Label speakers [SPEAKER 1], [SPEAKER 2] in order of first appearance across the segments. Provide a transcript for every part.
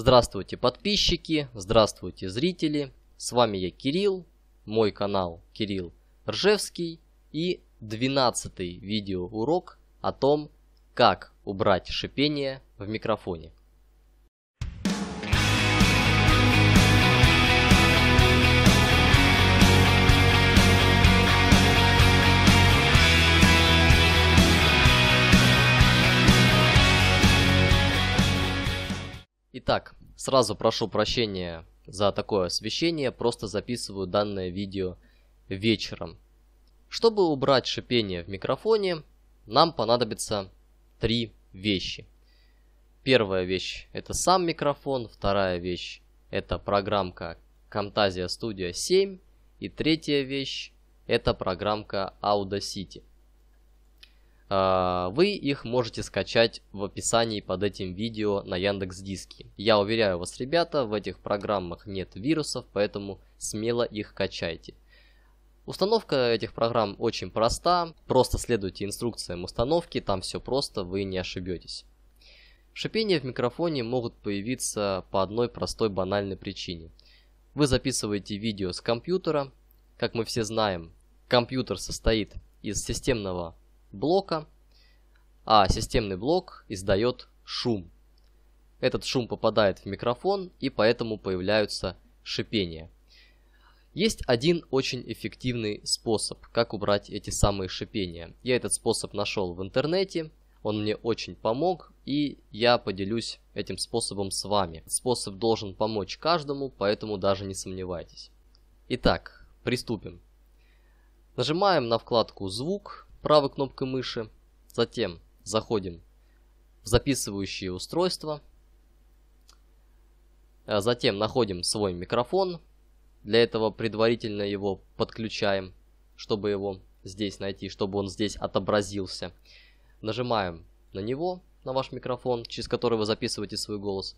[SPEAKER 1] Здравствуйте подписчики, здравствуйте зрители. С вами я Кирилл, мой канал Кирилл Ржевский и 12 видеоурок о том, как убрать шипение в микрофоне. Сразу прошу прощения за такое освещение, просто записываю данное видео вечером. Чтобы убрать шипение в микрофоне, нам понадобится три вещи. Первая вещь это сам микрофон, вторая вещь это программка Camtasia Studio 7 и третья вещь это программка Audacity. А, вы их можете скачать в описании под этим видео на Яндекс Диске. Я уверяю вас, ребята, в этих программах нет вирусов, поэтому смело их качайте. Установка этих программ очень проста, просто следуйте инструкциям установки, там все просто, вы не ошибетесь. Шипения в микрофоне могут появиться по одной простой банальной причине. Вы записываете видео с компьютера, как мы все знаем, компьютер состоит из системного блока, а системный блок издает шум. Этот шум попадает в микрофон, и поэтому появляются шипения. Есть один очень эффективный способ, как убрать эти самые шипения. Я этот способ нашел в интернете, он мне очень помог, и я поделюсь этим способом с вами. Способ должен помочь каждому, поэтому даже не сомневайтесь. Итак, приступим. Нажимаем на вкладку «Звук», правой кнопкой мыши. Затем заходим в записывающее устройство. Э, затем находим свой микрофон. Для этого предварительно его подключаем, чтобы его здесь найти, чтобы он здесь отобразился. Нажимаем на него, на ваш микрофон, через который вы записываете свой голос.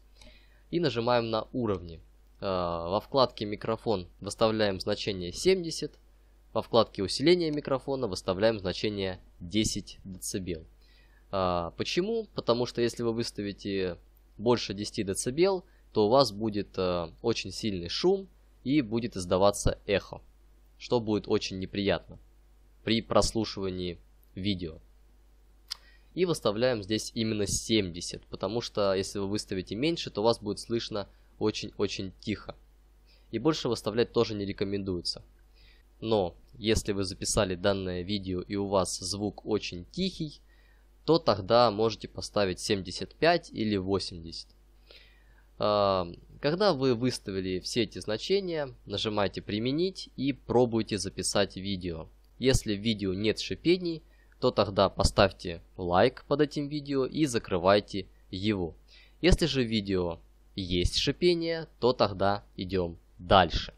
[SPEAKER 1] И нажимаем на уровни. Э, во вкладке «Микрофон» выставляем значение 70. Во вкладке усиления микрофона выставляем значение 10 дБ. А, почему? Потому что если вы выставите больше 10 дБ, то у вас будет а, очень сильный шум и будет издаваться эхо, что будет очень неприятно при прослушивании видео. И выставляем здесь именно 70, потому что если вы выставите меньше, то у вас будет слышно очень-очень тихо. И больше выставлять тоже не рекомендуется. Но если вы записали данное видео и у вас звук очень тихий, то тогда можете поставить 75 или 80. А, когда вы выставили все эти значения, нажимайте «Применить» и пробуйте записать видео. Если в видео нет шипений, то тогда поставьте лайк под этим видео и закрывайте его. Если же в видео есть шипение, то тогда идем дальше.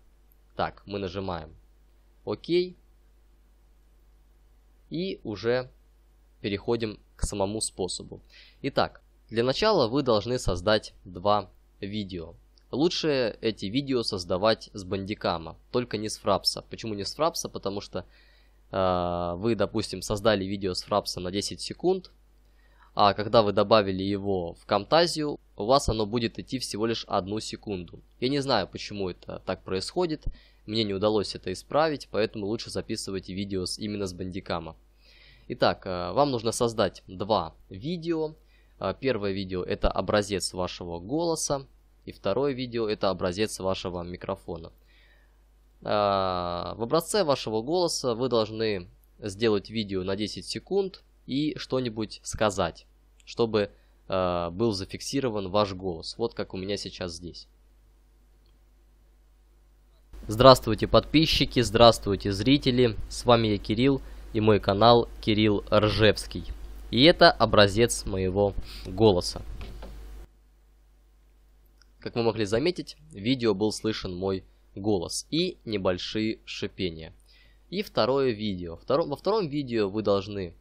[SPEAKER 1] Так, мы нажимаем Окей. И уже переходим к самому способу. Итак, для начала вы должны создать два видео. Лучше эти видео создавать с бандикама, только не с фрапса. Почему не с фрапса? Потому что э, вы, допустим, создали видео с Фрапса на 10 секунд, а когда вы добавили его в Camtasia, у вас оно будет идти всего лишь одну секунду. Я не знаю, почему это так происходит, мне не удалось это исправить, поэтому лучше записывайте видео именно с бандикама. Итак, э, вам нужно создать два видео. Э, первое видео это образец вашего голоса, и второе видео это образец вашего микрофона. Э, в образце вашего голоса вы должны сделать видео на 10 секунд, и что-нибудь сказать, чтобы э, был зафиксирован ваш голос. Вот как у меня сейчас здесь. Здравствуйте, подписчики, здравствуйте, зрители. С вами я Кирилл и мой канал Кирилл Ржевский. И это образец моего голоса. Как вы могли заметить, в видео был слышен мой голос и небольшие шипения. И второе видео. Второ... Во втором видео вы должны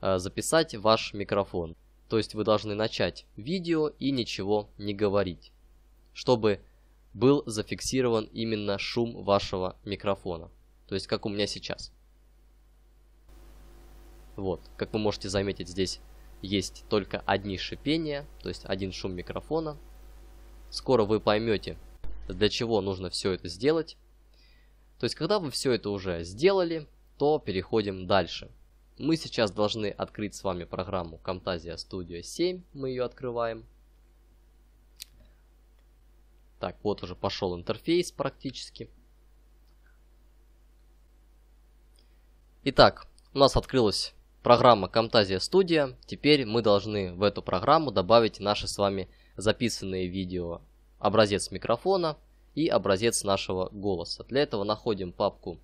[SPEAKER 1] Э, записать ваш микрофон. То есть вы должны начать видео и ничего не говорить, чтобы был зафиксирован именно шум вашего микрофона. То есть как у меня сейчас. Вот, как вы можете заметить, здесь есть только одни шипения, то есть один шум микрофона. Скоро вы поймете, для чего нужно все это сделать. То есть, когда вы все это уже сделали, то переходим дальше. Мы сейчас должны открыть с вами программу Camtasia Studio 7. Мы ее открываем. Так, вот уже пошел интерфейс практически. Итак, у нас открылась программа Camtasia Studio. Теперь мы должны в эту программу добавить наши с вами записанные видео образец микрофона и образец нашего голоса. Для этого находим папку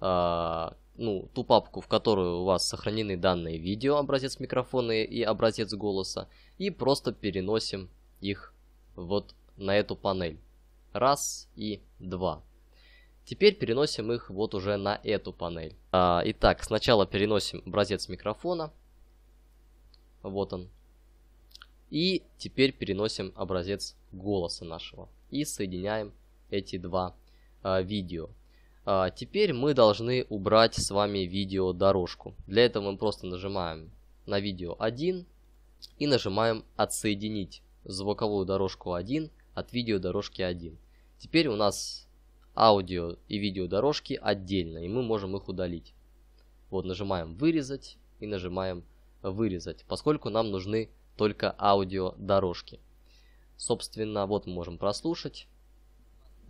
[SPEAKER 1] а, ну, ту папку, в которую у вас сохранены данные видео, образец микрофона и образец голоса, и просто переносим их вот на эту панель. Раз и два. Теперь переносим их вот уже на эту панель. А, итак, сначала переносим образец микрофона. Вот он. И теперь переносим образец голоса нашего. И соединяем эти два а, видео. А, теперь мы должны убрать с вами видеодорожку. Для этого мы просто нажимаем на видео 1 и нажимаем «Отсоединить» звуковую дорожку 1 от видеодорожки 1. Теперь у нас аудио и видеодорожки отдельно, и мы можем их удалить. Вот нажимаем «Вырезать» и нажимаем «Вырезать», поскольку нам нужны только аудиодорожки. Собственно, вот мы можем прослушать.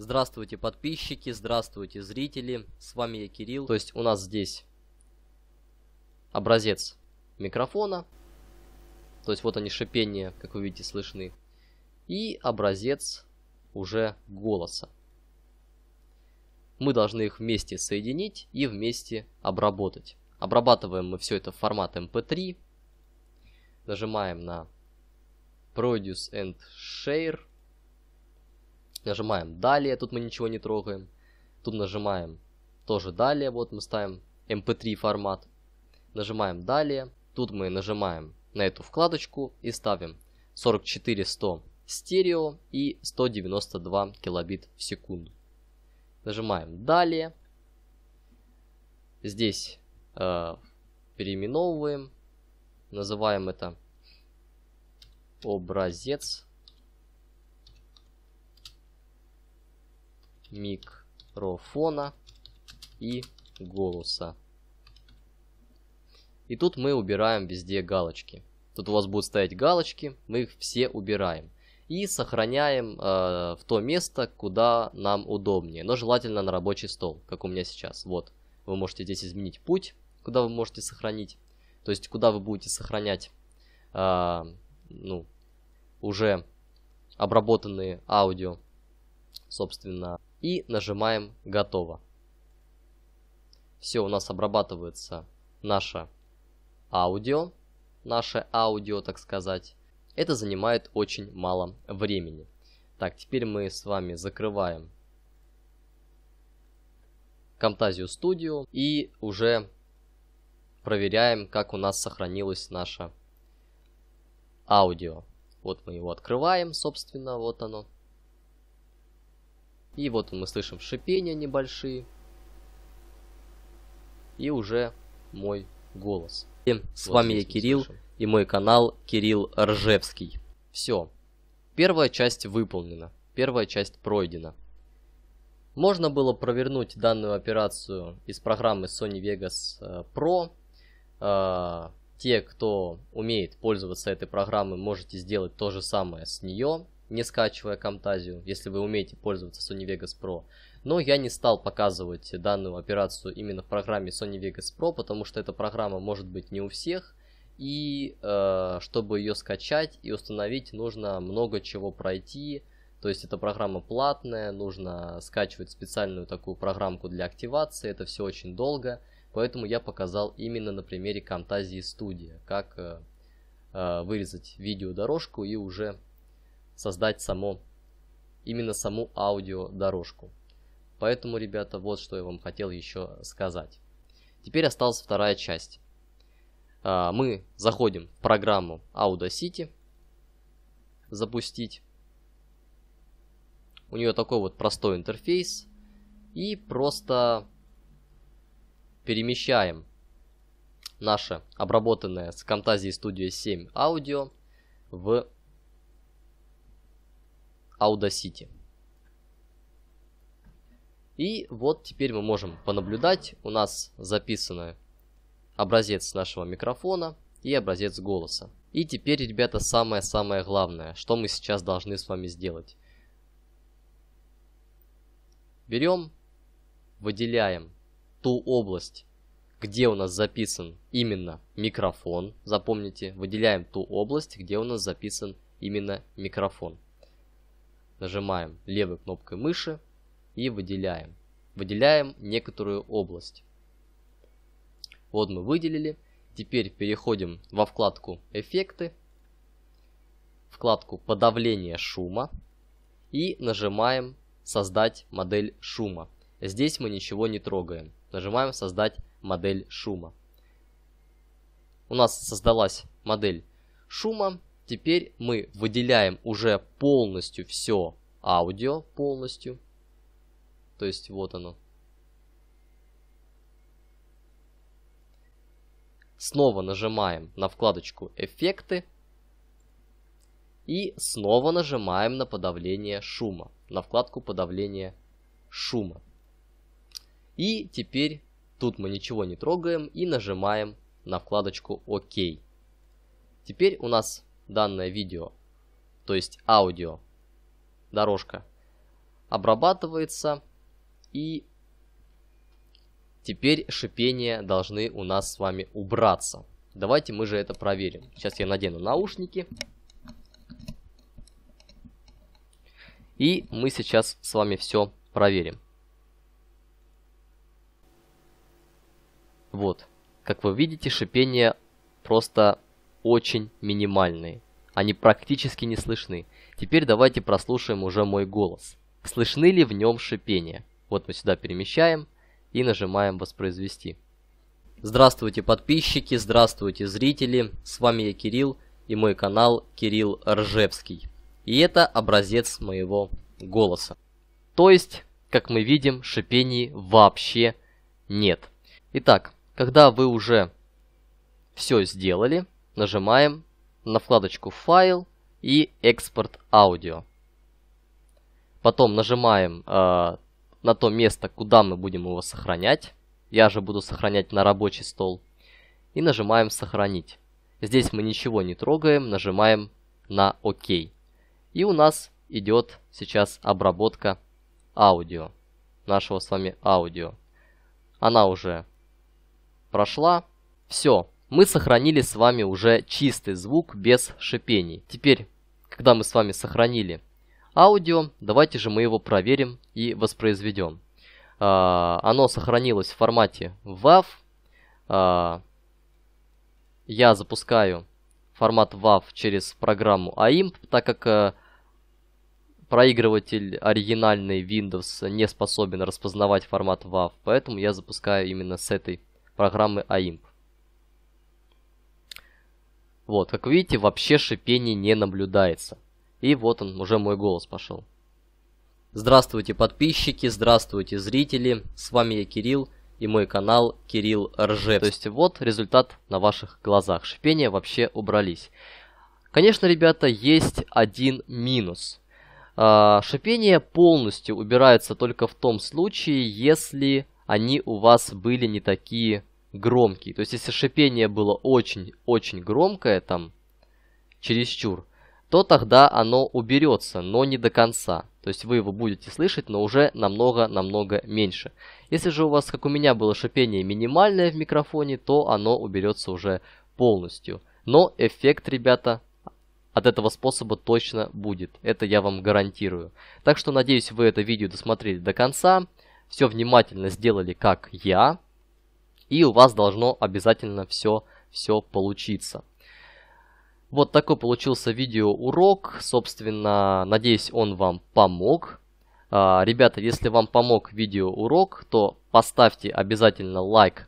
[SPEAKER 1] Здравствуйте, подписчики, здравствуйте, зрители. С вами я, Кирилл. То есть у нас здесь образец микрофона. То есть вот они шипения, как вы видите, слышны. И образец уже голоса. Мы должны их вместе соединить и вместе обработать. Обрабатываем мы все это в формат MP3. Эм Нажимаем на Produce and Share – нажимаем «Далее», тут мы ничего не трогаем. Тут нажимаем тоже «Далее», вот мы ставим MP3 «Эм формат. Нажимаем «Далее». Тут мы нажимаем на эту вкладочку и ставим 44100 стерео и 192 килобит в секунду. Нажимаем «Далее». Здесь э, переименовываем. Называем это образец микрофона и голоса. И тут мы убираем везде галочки. Тут у вас будут стоять галочки, мы их все убираем. И сохраняем э, в то место, куда нам удобнее. Но желательно на рабочий стол, как у меня сейчас. Вот, вы можете здесь изменить путь, куда вы можете сохранить. То есть, куда вы будете сохранять э, ну, уже обработанные аудио, собственно, и нажимаем «Готово». Все, у нас обрабатывается наше аудио, наше аудио, так сказать. Это занимает очень мало времени. Так, теперь мы с вами закрываем Camtasia Studio и уже проверяем, как у нас сохранилось наше аудио. Вот мы его открываем, собственно, вот оно. И вот мы слышим шипения небольшие. И уже мой голос. И с вот вами я Кирилл слышим. и мой канал Кирилл Ржевский. Все. Первая часть выполнена. Первая часть пройдена. Можно было провернуть данную операцию из программы Sony Vegas э, Pro. Э, те, кто умеет пользоваться этой программой, можете сделать то же самое с нее не скачивая Camtasia, если вы умеете пользоваться Sony Vegas Pro. Но я не стал показывать данную операцию именно в программе Sony Vegas Pro, потому что эта программа может быть не у всех. И э, чтобы ее скачать и установить, нужно много чего пройти. То есть эта программа платная, нужно скачивать специальную такую программку для активации, это все очень долго. Поэтому я показал именно на примере Camtasia Studio, как э, э, вырезать видеодорожку и уже создать само, именно саму аудиодорожку. Поэтому, ребята, вот что я вам хотел еще сказать. Теперь осталась вторая часть. А, мы заходим в программу Audacity, запустить. У нее такой вот простой интерфейс. И просто перемещаем наше обработанное с Camtasia Studio 7 аудио в Audacity. И вот теперь мы можем понаблюдать, у нас записаны образец нашего микрофона и образец голоса. И теперь, ребята, самое-самое главное, что мы сейчас должны с вами сделать. Берем, выделяем ту область, где у нас записан именно микрофон. Запомните, выделяем ту область, где у нас записан именно микрофон. Нажимаем левой кнопкой мыши и выделяем. Выделяем некоторую область. Вот мы выделили. Теперь переходим во вкладку «Эффекты», вкладку «Подавление шума» и нажимаем «Создать модель шума». Здесь мы ничего не трогаем. Нажимаем «Создать модель шума». У нас создалась модель шума. Теперь мы выделяем уже полностью все аудио, полностью. То есть вот оно. Снова нажимаем на вкладочку «Эффекты». И снова нажимаем на подавление шума, на вкладку Подавление шума. И теперь тут мы ничего не трогаем и нажимаем на вкладочку «Ок». Теперь у нас данное видео, то есть аудио, дорожка, обрабатывается и теперь шипения должны у нас с вами убраться. Давайте мы же это проверим. Сейчас я надену наушники. И мы сейчас с вами все проверим. Вот. Как вы видите, шипение просто очень минимальные. Они практически не слышны. Теперь давайте прослушаем уже мой голос. Слышны ли в нем шипения? Вот мы сюда перемещаем и нажимаем «Воспроизвести». Здравствуйте, подписчики, здравствуйте, зрители. С вами я, Кирилл, и мой канал Кирилл Ржевский. И это образец моего голоса. То есть, как мы видим, шипений вообще нет. Итак, когда вы уже все сделали, нажимаем на вкладочку «Файл» и «Экспорт аудио». Потом нажимаем э, на то место, куда мы будем его сохранять. Я же буду сохранять на рабочий стол. И нажимаем «Сохранить». Здесь мы ничего не трогаем, нажимаем на «Ок». И у нас идет сейчас обработка аудио, нашего с вами аудио. Она уже прошла. Все, мы сохранили с вами уже чистый звук без шипений. Теперь, когда мы с вами сохранили аудио, давайте же мы его проверим и воспроизведем. А, оно сохранилось в формате WAV. А, я запускаю формат WAV через программу AIMP, так как а, проигрыватель оригинальный Windows не способен распознавать формат WAV, поэтому я запускаю именно с этой программы AIMP. Вот, как видите, вообще шипение не наблюдается. И вот он, уже мой голос пошел. Здравствуйте, подписчики, здравствуйте, зрители. С вами я, Кирилл, и мой канал Кирилл Ржев. То есть вот результат на ваших глазах. Шипения вообще убрались. Конечно, ребята, есть один минус. А, шипение полностью убирается только в том случае, если они у вас были не такие громкий. То есть, если шипение было очень-очень громкое, там, чересчур, то тогда оно уберется, но не до конца. То есть вы его будете слышать, но уже намного-намного меньше. Если же у вас, как у меня, было шипение минимальное в микрофоне, то оно уберется уже полностью. Но эффект, ребята, от этого способа точно будет. Это я вам гарантирую. Так что надеюсь, вы это видео досмотрели до конца. Все внимательно сделали, как я и у вас должно обязательно все, все получиться. Вот такой получился видеоурок. Собственно, надеюсь, он вам помог. А, ребята, если вам помог видеоурок, то поставьте обязательно лайк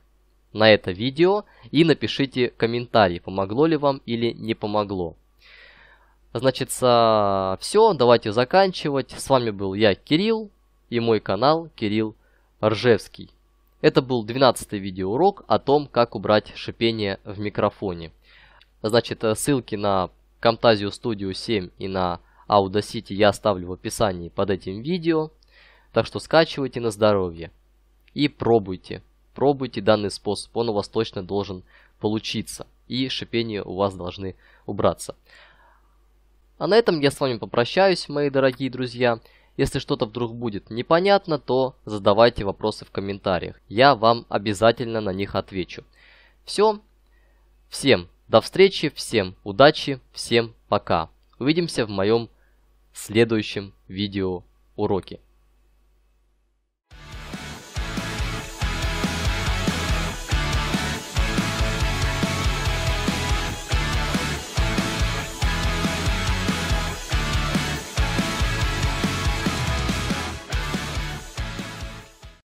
[SPEAKER 1] на это видео и напишите комментарий, помогло ли вам или не помогло. Значит, все, давайте заканчивать. С вами был я, Кирилл, и мой канал Кирилл Ржевский. Это был 12 видеоурок о том, как убрать шипение в микрофоне. Значит, э, ссылки на Camtasia Studio 7 и на Audacity я оставлю в описании под этим видео. Так что скачивайте на здоровье и пробуйте. Пробуйте данный способ, он у вас точно должен получиться. И шипение у вас должны убраться. А на этом я с вами попрощаюсь, мои дорогие друзья. Если что-то вдруг будет непонятно, то задавайте вопросы в комментариях. Я вам обязательно на них отвечу. Все. Всем до встречи, всем удачи, всем пока. Увидимся в моем следующем видео уроке.